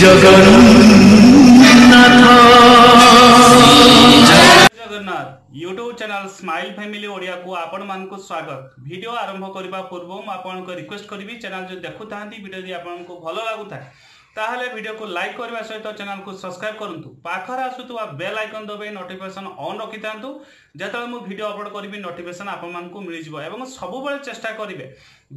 Jagannath YouTube channel smile family ଓଡ଼ିଆକୁ ଆପଣମାନଙ୍କୁ ସ୍ୱାଗତ ଭିଡ଼ିଓ ଆରମ୍ଭ କରିବା ପୂର୍ବରୁ ମୁଁ ଆପଣଙ୍କୁ ରିକ୍ୱେଷ୍ଟ କରିବି ଚ୍ୟାନେଲ ଯଦି ଦେଖୁଥାନ୍ତି ଭିଡ଼ିଓ ଯଦି ଆପଣଙ୍କୁ ଭଲ ଲାଗୁଥାଏ ତାହେଲେ ଭିଡ଼ିଓକୁ ଲାଇକ୍ କରିବା ସହିତ ଚ୍ୟାନେଲକୁ ସବସ୍କ୍ରାଇବ୍ କରନ୍ତୁ ପାଖରେ ଆସୁଥିବା ବେଲ୍ ଆଇକନ୍ ଦବାଇ ନୋଟିଫିକେସନ୍ ଅନ୍ ରଖିଥାନ୍ତୁ ଯେତେବେଳେ ମୁଁ ଭିଡ଼ିଓ ଅପଲୋଡ଼ କରିବି ନୋଟିଫିକେସନ୍ ଆପଣମାନଙ୍କୁ ମିଳିଯିବ ଏବଂ ସବୁବେଳେ ଚେଷ୍ଟା କରିବେ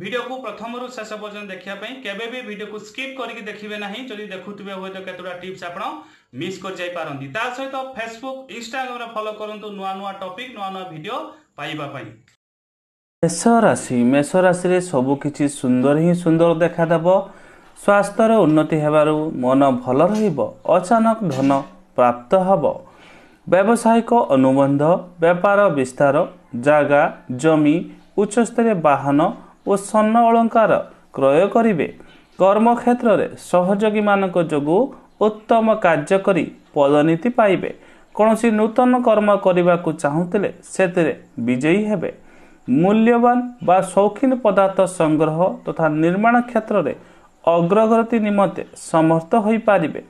ଭିଡ଼ିଓକୁ ପ୍ରଥମରୁ ଶେଷ ପର୍ଯ୍ୟନ୍ତ ଦେଖିବା ପାଇଁ କେବେ ବି ଭିଡ଼ିଓକୁ ସ୍କିପ୍ କରିକି ଦେଖିବେ ନାହିଁ ଯଦି ଦେଖୁଥିବେ ହୁଏତ କେତେଟା ଟିପ୍ସ ଆପଣ ମିସ୍ କରିଯାଇପାରନ୍ତି ତା ସହିତ ଫେସବୁକ୍ ଇନଷ୍ଟାଗ୍ରାମରେ ଫଲୋ କରନ୍ତୁ ନୂଆ ନୂଆ ଟପିକ୍ ନୂଆ ନୂଆ ଭିଡ଼ିଓ ପାଇବା ପାଇଁ ମେଷ ରାଶି ମେଷ ରାଶିରେ ସବୁକିଛି ସୁନ୍ଦର ହିଁ ସୁନ୍ଦର ଦେଖାଦେବ ସ୍ୱାସ୍ଥ୍ୟର ଉନ୍ନତି ହେବାରୁ ମନ ଭଲ ରହିବ ଅଚାନକ ଧନ ପ୍ରାପ୍ତ ହେବ ବ୍ୟବସାୟିକ ଅନୁବନ୍ଧ ବେପାର ବିସ୍ତାର ଜାଗା ଜମି ଉଚ୍ଚସ୍ତରୀୟ ବାହନ ଓ ସ୍ୱର୍ଣ୍ଣ ଅଳଙ୍କାର କ୍ରୟ କରିବେ କର୍ମକ୍ଷେତ୍ରରେ ସହଯୋଗୀମାନଙ୍କ ଯୋଗୁଁ ଉତ୍ତମ କାର୍ଯ୍ୟ କରି ପଦୋନ୍ନତି ପାଇବେ କୌଣସି ନୂତନ କର୍ମ କରିବାକୁ ଚାହୁଁଥିଲେ ସେଥିରେ ବିଜୟୀ ହେବେ ମୂଲ୍ୟବାନ ବା ସୌଖୀନ ପଦାର୍ଥ ସଂଗ୍ରହ ତଥା ନିର୍ମାଣ କ୍ଷେତ୍ରରେ ଅଗ୍ରଗତି ନିମନ୍ତେ ସମର୍ଥ ହୋଇପାରିବେ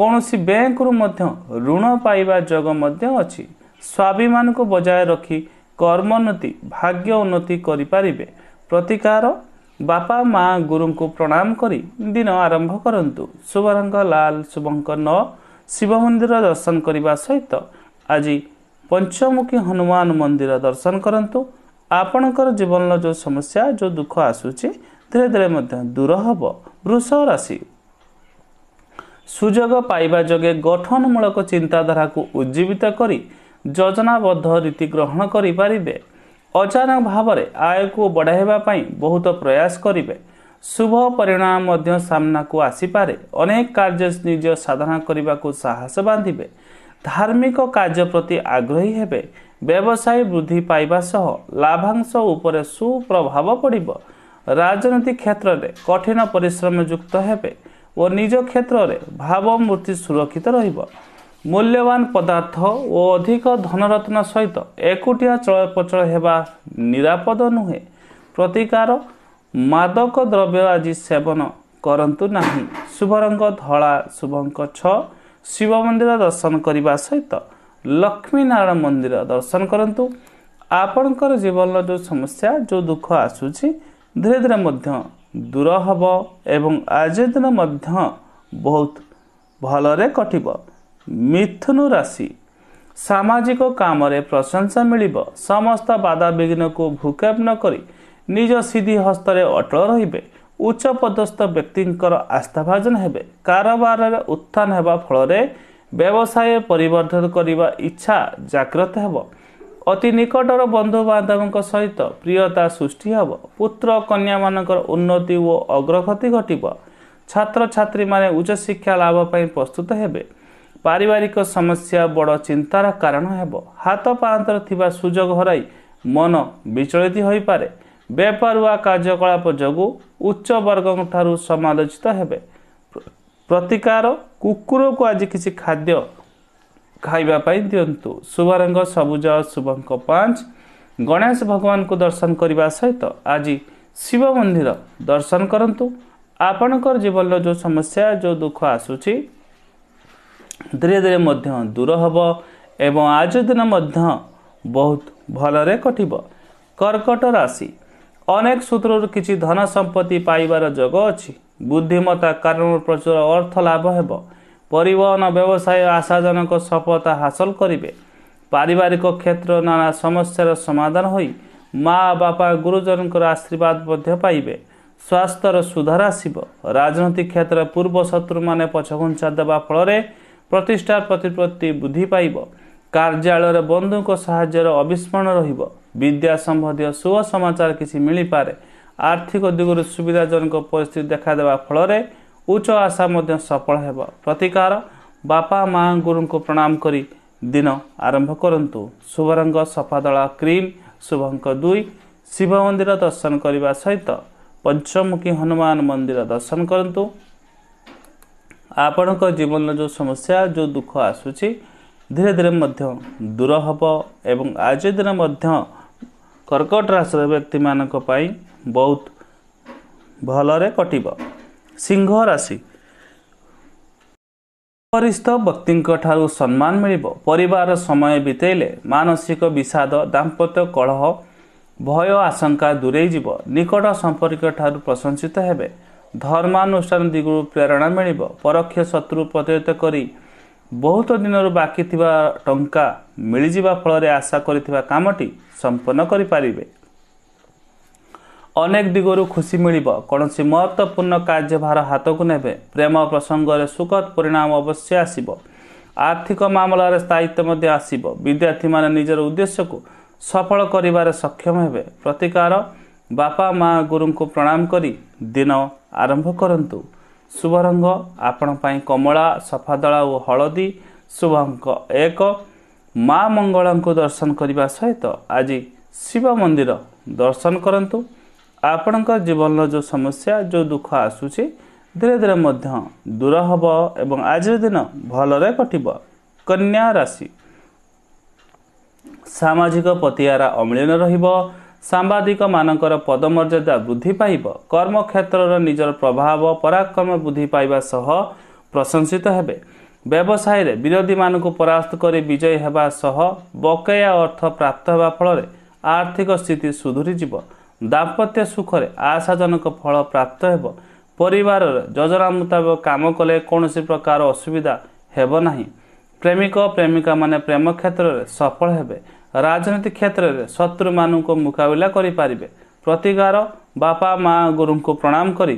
କୌଣସି ବ୍ୟାଙ୍କରୁ ମଧ୍ୟ ଋଣ ପାଇବା ଯୋଗ ମଧ୍ୟ ଅଛି ସ୍ୱାଭିମାନଙ୍କୁ ବଜାୟ ରଖି କର୍ମୋନ୍ନତି ଭାଗ୍ୟ ଉନ୍ନତି କରିପାରିବେ ପ୍ରତିକାର ବାପା ମା ଗୁରୁଙ୍କୁ ପ୍ରଣାମ କରି ଦିନ ଆରମ୍ଭ କରନ୍ତୁ ଶୁଭରଙ୍ଗ ଲାଲ ଶୁଭଙ୍କ ନ ଶିବ ମନ୍ଦିର ଦର୍ଶନ କରିବା ସହିତ ଆଜି ପଞ୍ଚମୁଖୀ ହନୁମାନ ମନ୍ଦିର ଦର୍ଶନ କରନ୍ତୁ ଆପଣଙ୍କର ଜୀବନର ଯେଉଁ ସମସ୍ୟା ଯେଉଁ ଦୁଃଖ ଆସୁଛି ଧୀରେ ଧୀରେ ମଧ୍ୟ ଦୂର ହେବ ବୃଷ ରାଶି ସୁଯୋଗ ପାଇବା ଯୋଗେ ଗଠନମୂଳକ ଚିନ୍ତାଧାରାକୁ ଉଜ୍ଜୀବିତ କରି ଯୋଜନାବଦ୍ଧ ରୀତି ଗ୍ରହଣ କରିପାରିବେ ଅଚାନକ ଭାବରେ ଆୟକୁ ବଢ଼ାଇବା ପାଇଁ ବହୁତ ପ୍ରୟାସ କରିବେ ଶୁଭ ପରିଣାମ ମଧ୍ୟ ସାମ୍ନାକୁ ଆସିପାରେ ଅନେକ କାର୍ଯ୍ୟ ନିଜ ସାଧନା କରିବାକୁ ସାହସ ବାନ୍ଧିବେ ଧାର୍ମିକ କାର୍ଯ୍ୟ ପ୍ରତି ଆଗ୍ରହୀ ହେବେ ବ୍ୟବସାୟ ବୃଦ୍ଧି ପାଇବା ସହ ଲାଭାଂଶ ଉପରେ ସୁପ୍ରଭାବ ପଡ଼ିବ ରାଜନୀତି କ୍ଷେତ୍ରରେ କଠିନ ପରିଶ୍ରମ ଯୁକ୍ତ ହେବେ ଓ ନିଜ କ୍ଷେତ୍ରରେ ଭାବମୂର୍ତ୍ତି ସୁରକ୍ଷିତ ରହିବ ମୂଲ୍ୟବାନ ପଦାର୍ଥ ଓ ଅଧିକ ଧନରତ୍ନ ସହିତ ଏକୁଟିଆ ଚଳପ୍ରଚଳ ହେବା ନିରାପଦ ନୁହେଁ ପ୍ରତିକାର ମାଦକ ଦ୍ରବ୍ୟ ଆଜି ସେବନ କରନ୍ତୁ ନାହିଁ ଶୁଭରଙ୍ଗ ଧଳା ଶୁଭଙ୍କ ଛ ଶିବ ମନ୍ଦିର ଦର୍ଶନ କରିବା ସହିତ ଲକ୍ଷ୍ମୀନାରାୟଣ ମନ୍ଦିର ଦର୍ଶନ କରନ୍ତୁ ଆପଣଙ୍କର ଜୀବନର ଯେଉଁ ସମସ୍ୟା ଯେଉଁ ଦୁଃଖ ଆସୁଛି ଧୀରେ ଧୀରେ ମଧ୍ୟ ଦୂର ହେବ ଏବଂ ଆଜି ଦିନ ମଧ୍ୟ ବହୁତ ଭଲରେ କଟିବ ମିଥୁନ ରାଶି ସାମାଜିକ କାମରେ ପ୍ରଶଂସା ମିଳିବ ସମସ୍ତ ବାଧାବିଘ୍ନକୁ ଭୂକ୍ଷେପ ନ କରି ନିଜ ସିଧି ହସ୍ତରେ ଅଟଳ ରହିବେ ଉଚ୍ଚ ପଦସ୍ଥ ବ୍ୟକ୍ତିଙ୍କର ଆସ୍ଥାଭାଜନ ହେବେ କାରବାରରେ ଉତ୍ଥାନ ହେବା ଫଳରେ ବ୍ୟବସାୟ ପରିବର୍ତ୍ତନ କରିବା ଇଚ୍ଛା ଜାଗ୍ରତ ହେବ ଅତି ନିକଟର ବନ୍ଧୁବାନ୍ଧବଙ୍କ ସହିତ ପ୍ରିୟତା ସୃଷ୍ଟି ହେବ ପୁତ୍ର କନ୍ୟାମାନଙ୍କର ଉନ୍ନତି ଓ ଅଗ୍ରଗତି ଘଟିବ ଛାତ୍ରଛାତ୍ରୀମାନେ ଉଚ୍ଚଶିକ୍ଷା ଲାଭ ପାଇଁ ପ୍ରସ୍ତୁତ ହେବେ ପାରିବାରିକ ସମସ୍ୟା ବଡ଼ ଚିନ୍ତାର କାରଣ ହେବ ହାତ ପାହାନ୍ତରେ ଥିବା ସୁଯୋଗ ହରାଇ ମନ ବିଚଳିତ ହୋଇପାରେ ବେପାରୁଆ କାର୍ଯ୍ୟକଳାପ ଯୋଗୁଁ ଠାରୁ ସମାଲୋଚିତ ହେବେ ପ୍ରତିକାର କୁକୁରକୁ ଆଜି କିଛି ଖାଦ୍ୟ खापु शुभरङ सबुज शुभ पाँच गणेश भगवान्को दर्शन गर्व मन्दिर दर्शन गरु आपणकर जीवन जो समस्या जो दुःख आसु धीरे धी दूर हे एज दिन बहुत भलरे कटियो कर्कट राशि अनेक सूत्रहरू कि धन सम्पत्ति पावार जग अ बुद्धिमत्ता कारण प्रचुर अर्थ लाभ ପରିବହନ ବ୍ୟବସାୟ ଆଶାଜନକ ସଫଳତା ହାସଲ କରିବେ ପାରିବାରିକ କ୍ଷେତ୍ର ନାନା ସମସ୍ୟାର ସମାଧାନ ହୋଇ ମା ବାପା ଗୁରୁଜନଙ୍କର ଆଶୀର୍ବାଦ ମଧ୍ୟ ପାଇବେ ସ୍ୱାସ୍ଥ୍ୟର ସୁଧାର ଆସିବ ରାଜନୈତିକ କ୍ଷେତ୍ରରେ ପୂର୍ବ ଶତ୍ରୁମାନେ ପଛଘୁଞ୍ଚା ଦେବା ଫଳରେ ପ୍ରତିଷ୍ଠା ପ୍ରତିପତ୍ତି ବୃଦ୍ଧି ପାଇବ କାର୍ଯ୍ୟାଳୟରେ ବନ୍ଧୁଙ୍କ ସାହାଯ୍ୟର ଅବିସ୍ମରଣ ରହିବ ବିଦ୍ୟା ସମ୍ବନ୍ଧୀୟ ଶୁଭ ସମାଚାର କିଛି ମିଳିପାରେ ଆର୍ଥିକ ଦିଗରୁ ସୁବିଧାଜନକ ପରିସ୍ଥିତି ଦେଖାଦେବା ଫଳରେ ଉଚ୍ଚ ଆଶା ମଧ୍ୟ ସଫଳ ହେବ ପ୍ରତିକାର ବାପା ମା ଗୁରୁଙ୍କୁ ପ୍ରଣାମ କରି ଦିନ ଆରମ୍ଭ କରନ୍ତୁ ଶୁଭରଙ୍ଗ ସଫାଦଳା କ୍ରିମ୍ ଶୁଭଙ୍କ ଦୁଇ ଶିବ ମନ୍ଦିର ଦର୍ଶନ କରିବା ସହିତ ପଞ୍ଚମୁଖୀ ହନୁମାନ ମନ୍ଦିର ଦର୍ଶନ କରନ୍ତୁ ଆପଣଙ୍କ ଜୀବନର ଯେଉଁ ସମସ୍ୟା ଯେଉଁ ଦୁଃଖ ଆସୁଛି ଧୀରେ ଧୀରେ ମଧ୍ୟ ଦୂର ହେବ ଏବଂ ଆଜି ଦିନ ମଧ୍ୟ କର୍କଟ ରାଶିର ବ୍ୟକ୍ତିମାନଙ୍କ ପାଇଁ ବହୁତ ଭଲରେ କଟିବ ସିଂହ ରାଶି ଉପରିସ୍ଥ ବ୍ୟକ୍ତିଙ୍କ ଠାରୁ ସମ୍ମାନ ମିଳିବ ପରିବାର ସମୟ ବିତେଇଲେ ମାନସିକ ବିଷାଦ ଦାମ୍ପତ୍ୟ କଳହ ଭୟ ଆଶଙ୍କା ଦୂରେଇ ଯିବ ନିକଟ ସମ୍ପର୍କୀୟ ଠାରୁ ପ୍ରଶଂସିତ ହେବେ ଧର୍ମାନୁଷ୍ଠାନ ଦିଗରୁ ପ୍ରେରଣା ମିଳିବ ପରୋକ୍ଷ ଶତ୍ରୁ ପ୍ରତିହତ କରି ବହୁତ ଦିନରୁ ବାକି ଥିବା ଟଙ୍କା ମିଳିଯିବା ଫଳରେ ଆଶା କରିଥିବା କାମଟି ସମ୍ପନ୍ନ କରିପାରିବେ ଅନେକ ଦିଗରୁ ଖୁସି ମିଳିବ କୌଣସି ମହତ୍ତ୍ୱପୂର୍ଣ୍ଣ କାର୍ଯ୍ୟଭାର ହାତକୁ ନେବେ ପ୍ରେମ ପ୍ରସଙ୍ଗରେ ସୁଖଦ ପରିଣାମ ଅବଶ୍ୟ ଆସିବ ଆର୍ଥିକ ମାମଲାରେ ସ୍ଥାୟିତ୍ୱ ମଧ୍ୟ ଆସିବ ବିଦ୍ୟାର୍ଥୀମାନେ ନିଜର ଉଦ୍ଦେଶ୍ୟକୁ ସଫଳ କରିବାରେ ସକ୍ଷମ ହେବେ ପ୍ରତିକାର ବାପା ମା ଗୁରୁଙ୍କୁ ପ୍ରଣାମ କରି ଦିନ ଆରମ୍ଭ କରନ୍ତୁ ଶୁଭରଙ୍ଗ ଆପଣ ପାଇଁ କମଳା ସଫାଦଳା ଓ ହଳଦୀ ଶୁଭଙ୍କ ଏକ ମା ମଙ୍ଗଳଙ୍କୁ ଦର୍ଶନ କରିବା ସହିତ ଆଜି ଶିବ ମନ୍ଦିର ଦର୍ଶନ କରନ୍ତୁ ଆପଣଙ୍କ ଜୀବନର ଯେଉଁ ସମସ୍ୟା ଯେଉଁ ଦୁଃଖ ଆସୁଛି ଧୀରେ ଧୀରେ ମଧ୍ୟ ଦୂର ହେବ ଏବଂ ଆଜିର ଦିନ ଭଲରେ କଟିବ କନ୍ୟା ରାଶି ସାମାଜିକ ପତିଆରା ଅମଳିନ ରହିବ ସାମ୍ବାଦିକମାନଙ୍କର ପଦମର୍ଯ୍ୟାଦା ବୃଦ୍ଧି ପାଇବ କର୍ମକ୍ଷେତ୍ରର ନିଜର ପ୍ରଭାବ ପରାକ୍ରମ ବୃଦ୍ଧି ପାଇବା ସହ ପ୍ରଶଂସିତ ହେବେ ବ୍ୟବସାୟରେ ବିରୋଧୀମାନଙ୍କୁ ପରାସ୍ତ କରି ବିଜୟୀ ହେବା ସହ ବକେୟା ଅର୍ଥ ପ୍ରାପ୍ତ ହେବା ଫଳରେ ଆର୍ଥିକ ସ୍ଥିତି ସୁଧୁରିଯିବ ଦାମ୍ପତ୍ୟ ସୁଖରେ ଆଶାଜନକ ଫଳ ପ୍ରାପ୍ତ ହେବ ପରିବାରରେ ଯୋଜନା ମୁତାବକ କାମ କଲେ କୌଣସି ପ୍ରକାର ଅସୁବିଧା ହେବ ନାହିଁ ପ୍ରେମିକ ପ୍ରେମିକାମାନେ ପ୍ରେମ କ୍ଷେତ୍ରରେ ସଫଳ ହେବେ ରାଜନୀତି କ୍ଷେତ୍ରରେ ଶତ୍ରୁମାନଙ୍କୁ ମୁକାବିଲା କରିପାରିବେ ପ୍ରତିକାର ବାପା ମା ଗୁରୁଙ୍କୁ ପ୍ରଣାମ କରି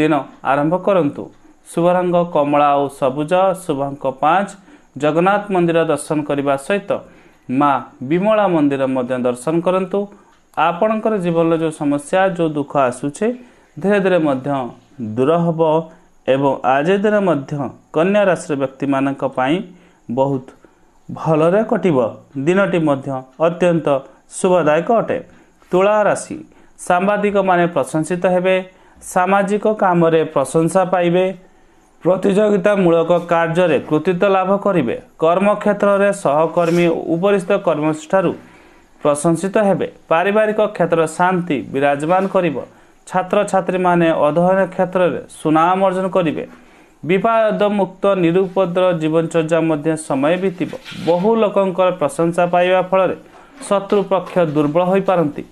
ଦିନ ଆରମ୍ଭ କରନ୍ତୁ ଶୁଭରଙ୍ଗ କମଳା ଓ ସବୁଜ ଶୁଭଙ୍କ ପାଞ୍ଚ ଜଗନ୍ନାଥ ମନ୍ଦିର ଦର୍ଶନ କରିବା ସହିତ ମା ବିମଳା ମନ୍ଦିର ମଧ୍ୟ ଦର୍ଶନ କରନ୍ତୁ ଆପଣଙ୍କର ଜୀବନରେ ଯେଉଁ ସମସ୍ୟା ଯେଉଁ ଦୁଃଖ ଆସୁଛି ଧୀରେ ଧୀରେ ମଧ୍ୟ ଦୂର ହେବ ଏବଂ ଆଜି ଦିନ ମଧ୍ୟ କନ୍ୟା ରାଶିର ବ୍ୟକ୍ତିମାନଙ୍କ ପାଇଁ ବହୁତ ଭଲରେ କଟିବ ଦିନଟି ମଧ୍ୟ ଅତ୍ୟନ୍ତ ଶୁଭଦାୟକ ଅଟେ ତୁଳା ରାଶି ସାମ୍ବାଦିକମାନେ ପ୍ରଶଂସିତ ହେବେ ସାମାଜିକ କାମରେ ପ୍ରଶଂସା ପାଇବେ ପ୍ରତିଯୋଗିତାମୂଳକ କାର୍ଯ୍ୟରେ କୃତିତ୍ୱ ଲାଭ କରିବେ କର୍ମକ୍ଷେତ୍ରରେ ସହକର୍ମୀ ଉପରିସ୍ଥ କର୍ମଠାରୁ ପ୍ରଶଂସିତ ହେବେ ପାରିବାରିକ କ୍ଷେତ୍ରରେ ଶାନ୍ତି ବିରାଜମାନ କରିବ ଛାତ୍ରଛାତ୍ରୀମାନେ ଅଧ୍ୟୟନ କ୍ଷେତ୍ରରେ ସୁନାମ ଅର୍ଜନ କରିବେ ବିବାଦ ମୁକ୍ତ ନିରୁପଦ୍ର ଜୀବନଚର୍ଯ୍ୟା ମଧ୍ୟ ସମୟ ବିତିବ ବହୁ ଲୋକଙ୍କର ପ୍ରଶଂସା ପାଇବା ଫଳରେ ଶତ୍ରୁପକ୍ଷ ଦୁର୍ବଳ ହୋଇପାରନ୍ତି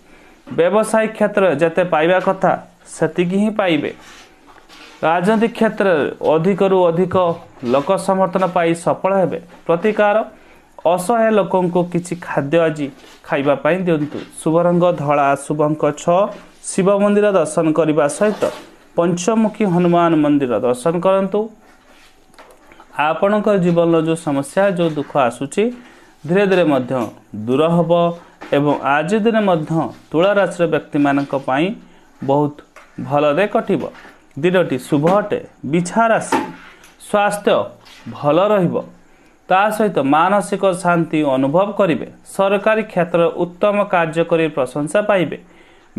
ବ୍ୟବସାୟୀ କ୍ଷେତ୍ରରେ ଯେତେ ପାଇବା କଥା ସେତିକି ହିଁ ପାଇବେ ରାଜନୀତି କ୍ଷେତ୍ରରେ ଅଧିକରୁ ଅଧିକ ଲୋକ ସମର୍ଥନ ପାଇ ସଫଳ ହେବେ ପ୍ରତିକାର ଅସହାୟ ଲୋକଙ୍କୁ କିଛି ଖାଦ୍ୟ ଆଜି ଖାଇବା ପାଇଁ ଦିଅନ୍ତୁ ଶୁଭରଙ୍ଗ ଧଳା ଶୁଭଙ୍କ ଛଅ ଶିବ ମନ୍ଦିର ଦର୍ଶନ କରିବା ସହିତ ପଞ୍ଚମୁଖୀ ହନୁମାନ ମନ୍ଦିର ଦର୍ଶନ କରନ୍ତୁ ଆପଣଙ୍କ ଜୀବନର ଯେଉଁ ସମସ୍ୟା ଯେଉଁ ଦୁଃଖ ଆସୁଛି ଧୀରେ ଧୀରେ ମଧ୍ୟ ଦୂର ହେବ ଏବଂ ଆଜି ଦିନ ମଧ୍ୟ ତୁଳା ରାଶିର ବ୍ୟକ୍ତିମାନଙ୍କ ପାଇଁ ବହୁତ ଭଲରେ କଟିବ ଦିନଟି ଶୁଭ ଅଟେ ବିଛା ରାଶି ସ୍ୱାସ୍ଥ୍ୟ ଭଲ ରହିବ ତା ସହିତ ମାନସିକ ଶାନ୍ତି ଅନୁଭବ କରିବେ ସରକାରୀ କ୍ଷେତ୍ରରେ ଉତ୍ତମ କାର୍ଯ୍ୟ କରି ପ୍ରଶଂସା ପାଇବେ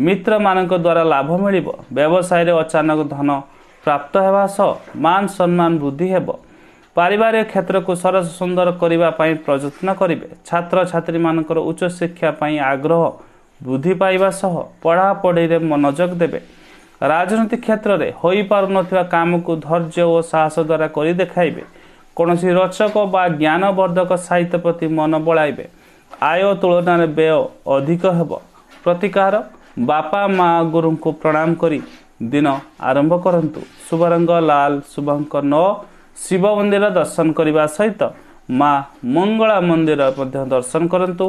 ମିତ୍ରମାନଙ୍କ ଦ୍ୱାରା ଲାଭ ମିଳିବ ବ୍ୟବସାୟରେ ଅଚାନକ ଧନ ପ୍ରାପ୍ତ ହେବା ସହ ମାନ ସମ୍ମାନ ବୃଦ୍ଧି ହେବ ପାରିବାରିକ କ୍ଷେତ୍ରକୁ ସରସ ସୁନ୍ଦର କରିବା ପାଇଁ ପ୍ରଯତ୍ନ କରିବେ ଛାତ୍ରଛାତ୍ରୀମାନଙ୍କର ଉଚ୍ଚଶିକ୍ଷା ପାଇଁ ଆଗ୍ରହ ବୃଦ୍ଧି ପାଇବା ସହ ପଢ଼ାପଢ଼ିରେ ମନୋଯୋଗ ଦେବେ ରାଜନୀତି କ୍ଷେତ୍ରରେ ହୋଇପାରୁନଥିବା କାମକୁ ଧୈର୍ଯ୍ୟ ଓ ସାହସ ଦ୍ୱାରା କରି ଦେଖାଇବେ କୌଣସି ରୋଚକ ବା ଜ୍ଞାନବର୍ଧକ ସାହିତ୍ୟ ପ୍ରତି ମନ ବଳାଇବେ ଆୟ ତୁଳନାରେ ବ୍ୟୟ ଅଧିକ ହେବ ପ୍ରତିକାର ବାପା ମା ଗୁରୁଙ୍କୁ ପ୍ରଣାମ କରି ଦିନ ଆରମ୍ଭ କରନ୍ତୁ ଶୁଭରଙ୍ଗ ଲାଲ ଶୁଭଙ୍କ ନ ଶିବ ମନ୍ଦିର ଦର୍ଶନ କରିବା ସହିତ ମା ମଙ୍ଗଳା ମନ୍ଦିର ମଧ୍ୟ ଦର୍ଶନ କରନ୍ତୁ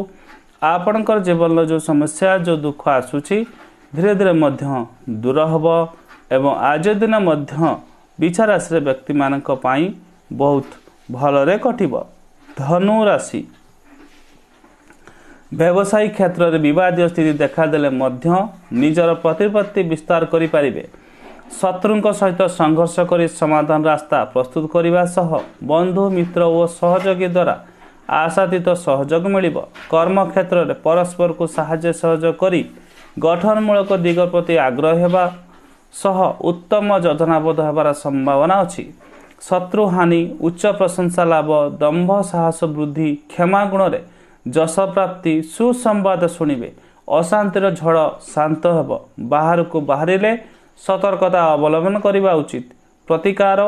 ଆପଣଙ୍କର ଜୀବନର ଯେଉଁ ସମସ୍ୟା ଯେଉଁ ଦୁଃଖ ଆସୁଛି ଧୀରେ ଧୀରେ ମଧ୍ୟ ଦୂର ହେବ ଏବଂ ଆଜି ଦିନ ମଧ୍ୟ ବିଚାର ଆସିଲେ ବ୍ୟକ୍ତିମାନଙ୍କ ପାଇଁ ବହୁତ ଭଲରେ କଟିବ ଧନୁ ରାଶି ବ୍ୟବସାୟୀ କ୍ଷେତ୍ରରେ ବିବାଦୀୟ ସ୍ଥିତି ଦେଖାଦେଲେ ମଧ୍ୟ ନିଜର ପ୍ରତିପତ୍ତି ବିସ୍ତାର କରିପାରିବେ ଶତ୍ରୁଙ୍କ ସହିତ ସଂଘର୍ଷ କରି ସମାଧାନ ରାସ୍ତା ପ୍ରସ୍ତୁତ କରିବା ସହ ବନ୍ଧୁ ମିତ୍ର ଓ ସହଯୋଗୀ ଦ୍ୱାରା ଆଶାତୀତ ସହଯୋଗ ମିଳିବ କର୍ମକ୍ଷେତ୍ରରେ ପରସ୍ପରକୁ ସାହାଯ୍ୟ ସହଯୋଗ କରି ଗଠନମୂଳକ ଦିଗ ପ୍ରତି ଆଗ୍ରହ ହେବା ସହ ଉତ୍ତମ ଯୋଜନାବୋଧ ହେବାର ସମ୍ଭାବନା ଅଛି ଶତ୍ରୁହାନି ଉଚ୍ଚ ପ୍ରଶଂସା ଲାଭ ଦମ୍ଭ ସାହସ ବୃଦ୍ଧି କ୍ଷମା ଗୁଣରେ ଯଶ ପ୍ରାପ୍ତି ସୁସମ୍ବାଦ ଶୁଣିବେ ଅଶାନ୍ତିର ଝଡ଼ ଶାନ୍ତ ହେବ ବାହାରକୁ ବାହାରିଲେ ସତର୍କତା ଅବଲମ୍ବନ କରିବା ଉଚିତ ପ୍ରତିକାର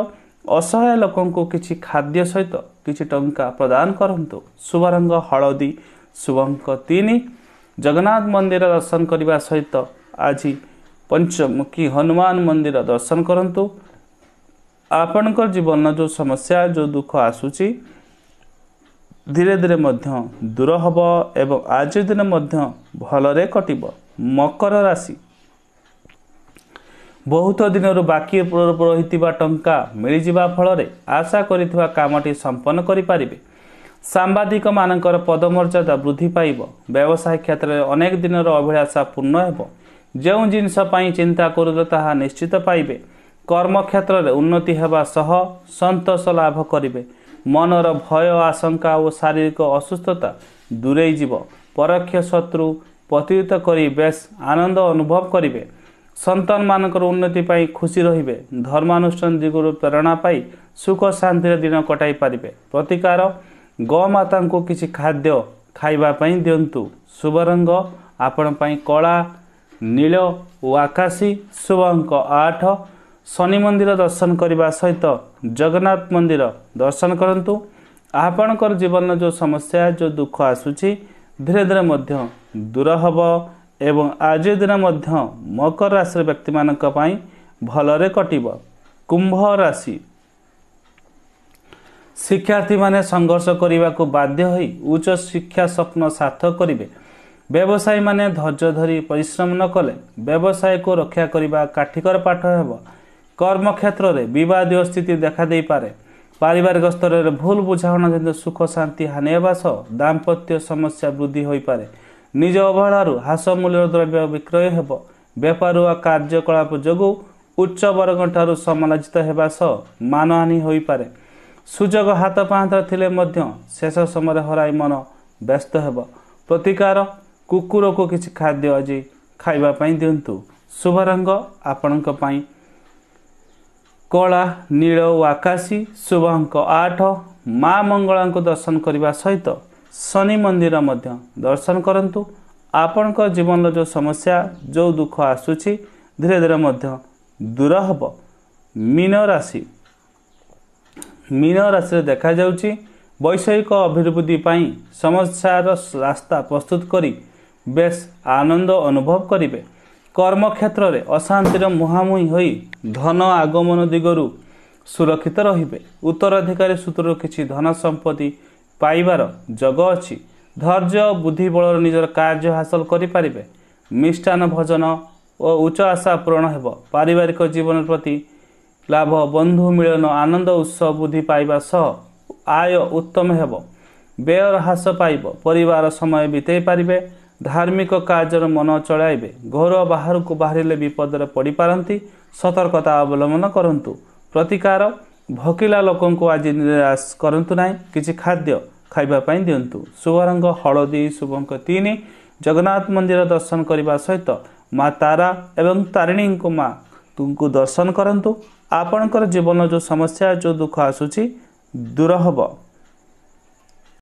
ଅସହାୟ ଲୋକଙ୍କୁ କିଛି ଖାଦ୍ୟ ସହିତ କିଛି ଟଙ୍କା ପ୍ରଦାନ କରନ୍ତୁ ଶୁଭରଙ୍ଗ ହଳଦୀ ଶୁଭଙ୍କ ତିନି ଜଗନ୍ନାଥ ମନ୍ଦିର ଦର୍ଶନ କରିବା ସହିତ ଆଜି ପଞ୍ଚମୁଖୀ ହନୁମାନ ମନ୍ଦିର ଦର୍ଶନ କରନ୍ତୁ ଆପଣଙ୍କ ଜୀବନର ଯେଉଁ ସମସ୍ୟା ଯେଉଁ ଦୁଃଖ ଆସୁଛି ଧୀରେ ଧୀରେ ମଧ୍ୟ ଦୂର ହେବ ଏବଂ ଆଜି ଦିନ ମଧ୍ୟ ଭଲରେ କଟିବ ମକର ରାଶି ବହୁତ ଦିନରୁ ବାକି ରହିଥିବା ଟଙ୍କା ମିଳିଯିବା ଫଳରେ ଆଶା କରିଥିବା କାମଟି ସମ୍ପନ୍ନ କରିପାରିବେ ସାମ୍ବାଦିକମାନଙ୍କର ପଦମର୍ଯ୍ୟାଦା ବୃଦ୍ଧି ପାଇବ ବ୍ୟବସାୟ କ୍ଷେତ୍ରରେ ଅନେକ ଦିନର ଅଭିଳାଷା ପୂର୍ଣ୍ଣ ହେବ ଯେଉଁ ଜିନିଷ ପାଇଁ ଚିନ୍ତା କରୁଥିଲେ ତାହା ନିଶ୍ଚିତ ପାଇବେ କର୍ମକ୍ଷେତ୍ରରେ ଉନ୍ନତି ହେବା ସହ ସନ୍ତୋଷ ଲାଭ କରିବେ ମନର ଭୟ ଆଶଙ୍କା ଓ ଶାରୀରିକ ଅସୁସ୍ଥତା ଦୂରେଇ ଯିବ ପରୋକ୍ଷ ଶତ୍ରୁ ପ୍ରତିହିତ କରି ବେଶ ଆନନ୍ଦ ଅନୁଭବ କରିବେ ସନ୍ତାନମାନଙ୍କର ଉନ୍ନତି ପାଇଁ ଖୁସି ରହିବେ ଧର୍ମାନୁଷ୍ଠାନ ଦିଗରୁ ପ୍ରେରଣା ପାଇ ସୁଖ ଶାନ୍ତିର ଦିନ କଟାଇ ପାରିବେ ପ୍ରତିକାର ଗୋମାତାଙ୍କୁ କିଛି ଖାଦ୍ୟ ଖାଇବା ପାଇଁ ଦିଅନ୍ତୁ ଶୁଭରଙ୍ଗ ଆପଣଙ୍କ ପାଇଁ କଳା ନୀଳ ଓ ଆକାଶୀ ଶୁଭଙ୍କ ଆଠ ଶନି ମନ୍ଦିର ଦର୍ଶନ କରିବା ସହିତ ଜଗନ୍ନାଥ ମନ୍ଦିର ଦର୍ଶନ କରନ୍ତୁ ଆପଣଙ୍କର ଜୀବନର ଯେଉଁ ସମସ୍ୟା ଯେଉଁ ଦୁଃଖ ଆସୁଛି ଧୀରେ ଧୀରେ ମଧ୍ୟ ଦୂର ହେବ ଏବଂ ଆଜି ଦିନ ମଧ୍ୟ ମକର ରାଶିର ବ୍ୟକ୍ତିମାନଙ୍କ ପାଇଁ ଭଲରେ କଟିବ କୁମ୍ଭ ରାଶି ଶିକ୍ଷାର୍ଥୀମାନେ ସଂଘର୍ଷ କରିବାକୁ ବାଧ୍ୟ ହୋଇ ଉଚ୍ଚ ଶିକ୍ଷା ସ୍ୱପ୍ନ ସାର୍ଥକ କରିବେ ବ୍ୟବସାୟୀମାନେ ଧୈର୍ଯ୍ୟ ଧରି ପରିଶ୍ରମ ନକଲେ ବ୍ୟବସାୟକୁ ରକ୍ଷା କରିବା କାଠିକର ପାଠ ହେବ କର୍ମକ୍ଷେତ୍ରରେ ବିବାଦୀୟ ସ୍ଥିତି ଦେଖାଦେଇପାରେ ପାରିବାରିକ ସ୍ତରରେ ଭୁଲ ବୁଝାମଣା ଜନିତ ସୁଖ ଶାନ୍ତି ହାନି ହେବା ସହ ଦାମ୍ପତ୍ୟ ସମସ୍ୟା ବୃଦ୍ଧି ହୋଇପାରେ ନିଜ ଅବହେଳାରୁ ହ୍ରାସ ମୂଲ୍ୟର ଦ୍ରବ୍ୟ ବିକ୍ରୟ ହେବ ବେପାର ବା କାର୍ଯ୍ୟକଳାପ ଯୋଗୁଁ ଉଚ୍ଚ ବର୍ଗଠାରୁ ସମାଲୋଚିତ ହେବା ସହ ମାନହାନି ହୋଇପାରେ ସୁଯୋଗ ହାତ ପାହାନ୍ତର ଥିଲେ ମଧ୍ୟ ଶେଷ ସମୟରେ ହରାଇ ମନ ବ୍ୟସ୍ତ ହେବ ପ୍ରତିକାର କୁକୁରକୁ କିଛି ଖାଦ୍ୟ ଆଜି ଖାଇବା ପାଇଁ ଦିଅନ୍ତୁ ଶୁଭରଙ୍ଗ ଆପଣଙ୍କ ପାଇଁ କଳା ନୀଳ ଓ ଆକାଶୀ ଶୁଭଙ୍କ ଆଠ ମା ମଙ୍ଗଳାଙ୍କୁ ଦର୍ଶନ କରିବା ସହିତ ଶନି ମନ୍ଦିର ମଧ୍ୟ ଦର୍ଶନ କରନ୍ତୁ ଆପଣଙ୍କ ଜୀବନର ଯେଉଁ ସମସ୍ୟା ଯେଉଁ ଦୁଃଖ ଆସୁଛି ଧୀରେ ଧୀରେ ମଧ୍ୟ ଦୂର ହେବ ମୀନ ରାଶି ମୀନ ରାଶିରେ ଦେଖାଯାଉଛି ବୈଷୟିକ ଅଭିବୃଦ୍ଧି ପାଇଁ ସମସ୍ୟାର ରାସ୍ତା ପ୍ରସ୍ତୁତ କରି ବେଶ ଆନନ୍ଦ ଅନୁଭବ କରିବେ କର୍ମକ୍ଷେତ୍ରରେ ଅଶାନ୍ତିର ମୁହାଁମୁହିଁ ହୋଇ ଧନ ଆଗମନ ଦିଗରୁ ସୁରକ୍ଷିତ ରହିବେ ଉତ୍ତରାଧିକାରୀ ସୂତ୍ରରୁ କିଛି ଧନ ସମ୍ପତ୍ତି ପାଇବାର ଯୋଗ ଅଛି ଧୈର୍ଯ୍ୟ ବୁଦ୍ଧି ବଳରେ ନିଜର କାର୍ଯ୍ୟ ହାସଲ କରିପାରିବେ ମିଷ୍ଟାନ୍ନ ଭୋଜନ ଓ ଉଚ୍ଚ ଆଶା ପୂରଣ ହେବ ପାରିବାରିକ ଜୀବନ ପ୍ରତି ଲାଭ ବନ୍ଧୁ ମିଳନ ଆନନ୍ଦ ଉତ୍ସବ ବୃଦ୍ଧି ପାଇବା ସହ ଆୟ ଉତ୍ତମ ହେବ ବ୍ୟୟର ହ୍ରାସ ପାଇବ ପରିବାର ସମୟ ବିତେଇ ପାରିବେ ଧାର୍ମିକ କାର୍ଯ୍ୟରେ ମନ ଚଳାଇବେ ଘୋର ବାହାରକୁ ବାହାରିଲେ ବିପଦରେ ପଡ଼ିପାରନ୍ତି ସତର୍କତା ଅବଲମ୍ବନ କରନ୍ତୁ ପ୍ରତିକାର ଭକିଲା ଲୋକଙ୍କୁ ଆଜି ନିରାଶ କରନ୍ତୁ ନାହିଁ କିଛି ଖାଦ୍ୟ ଖାଇବା ପାଇଁ ଦିଅନ୍ତୁ ଶୁଭରଙ୍ଗ ହଳଦୀ ଶୁଭଙ୍କ ତିନି ଜଗନ୍ନାଥ ମନ୍ଦିର ଦର୍ଶନ କରିବା ସହିତ ମା ତାରା ଏବଂ ତାରିଣୀଙ୍କୁ ମା ତୁଙ୍କୁ ଦର୍ଶନ କରନ୍ତୁ ଆପଣଙ୍କର ଜୀବନ ଯେଉଁ ସମସ୍ୟା ଯେଉଁ ଦୁଃଖ ଆସୁଛି ଦୂର ହେବ